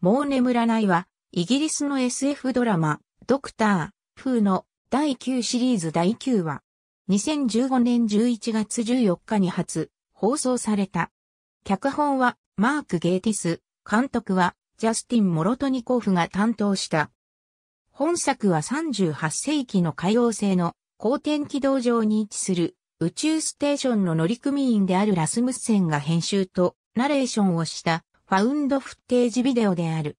もう眠らないは、イギリスの SF ドラマ、ドクター、風の第9シリーズ第9話。2015年11月14日に初、放送された。脚本は、マーク・ゲイティス、監督は、ジャスティン・モロトニコフが担当した。本作は38世紀の海王星の公転軌道上に位置する宇宙ステーションの乗組員であるラスムッセンが編集とナレーションをしたファウンドフッテージビデオである。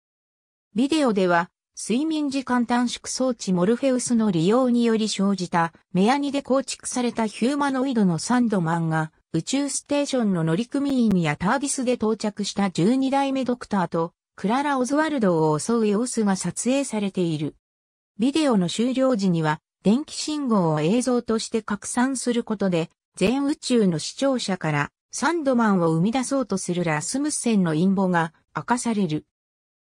ビデオでは、睡眠時間短縮装置モルフェウスの利用により生じた、メアニで構築されたヒューマノイドのサンドマンが、宇宙ステーションの乗組員やタービスで到着した12代目ドクターと、クララ・オズワルドを襲う様子が撮影されている。ビデオの終了時には、電気信号を映像として拡散することで、全宇宙の視聴者からサンドマンを生み出そうとするラスムッセンの陰謀が明かされる。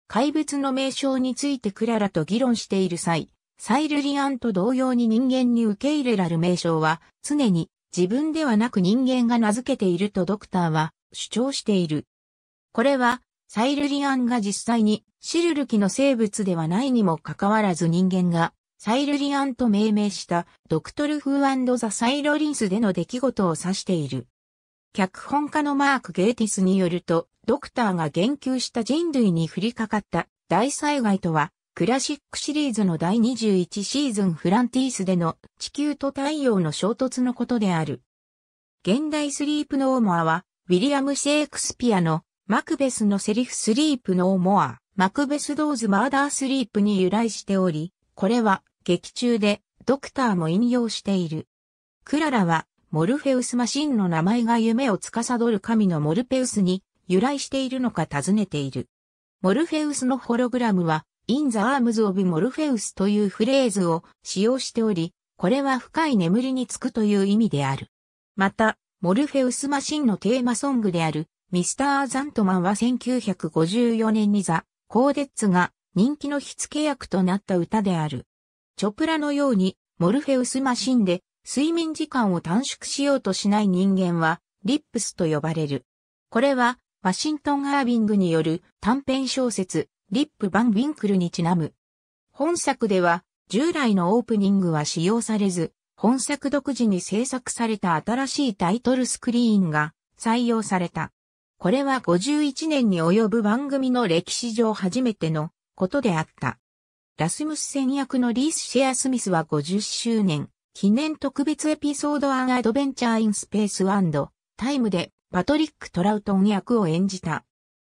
怪物の名称についてクララと議論している際、サイルリアンと同様に人間に受け入れられる名称は常に自分ではなく人間が名付けているとドクターは主張している。これはサイルリアンが実際にシルル紀の生物ではないにもかかわらず人間がサイルリアンと命名したドクトル・フーザ・サイロリンスでの出来事を指している。脚本家のマーク・ゲーティスによると、ドクターが言及した人類に降りかかった大災害とは、クラシックシリーズの第21シーズンフランティースでの地球と太陽の衝突のことである。現代スリープノーモアは、ウィリアム・シェイクスピアのマクベスのセリフスリープノーモア、マクベスドーズ・マーダースリープに由来しており、これは劇中でドクターも引用している。クララはモルフェウスマシンの名前が夢を司る神のモルペウスに由来しているのか尋ねている。モルフェウスのホログラムは、in the arms of モルフェウスというフレーズを使用しており、これは深い眠りにつくという意味である。また、モルフェウスマシンのテーマソングである、ミスター・ザントマンは1954年にザ・コーデッツが人気の火付け役となった歌である。チョプラのように、モルフェウスマシンで睡眠時間を短縮しようとしない人間は、リップスと呼ばれる。これは、ワシントン・アービングによる短編小説、リップ・バン・ウィンクルにちなむ。本作では、従来のオープニングは使用されず、本作独自に制作された新しいタイトルスクリーンが採用された。これは51年に及ぶ番組の歴史上初めてのことであった。ラスムス戦役のリース・シェア・スミスは50周年、記念特別エピソードアンアドベンチャーインスペースタイムでパトリック・トラウトン役を演じた。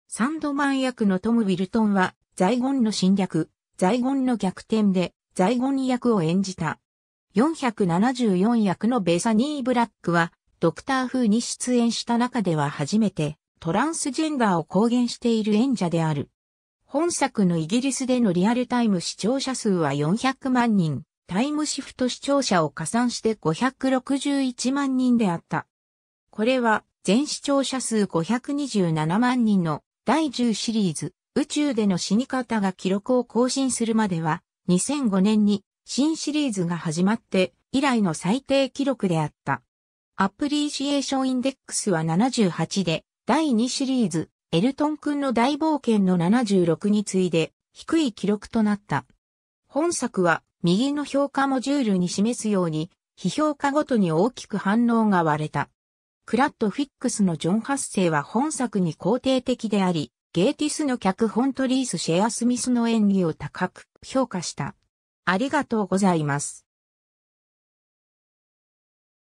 サンドマン役のトム・ウィルトンは、ザイゴンの侵略、ザイゴンの逆転で、ザイゴン役を演じた。474役のベサニー・ブラックは、ドクター風に出演した中では初めて、トランスジェンダーを公言している演者である。本作のイギリスでのリアルタイム視聴者数は400万人。タイムシフト視聴者を加算して561万人であった。これは全視聴者数527万人の第10シリーズ宇宙での死に方が記録を更新するまでは2005年に新シリーズが始まって以来の最低記録であった。アプリシエーションインデックスは78で第2シリーズエルトン君の大冒険の76に次いで低い記録となった。本作は右の評価モジュールに示すように、非評価ごとに大きく反応が割れた。クラッドフィックスのジョン発生は本作に肯定的であり、ゲーティスの脚本トリース・シェア・スミスの演技を高く評価した。ありがとうございます。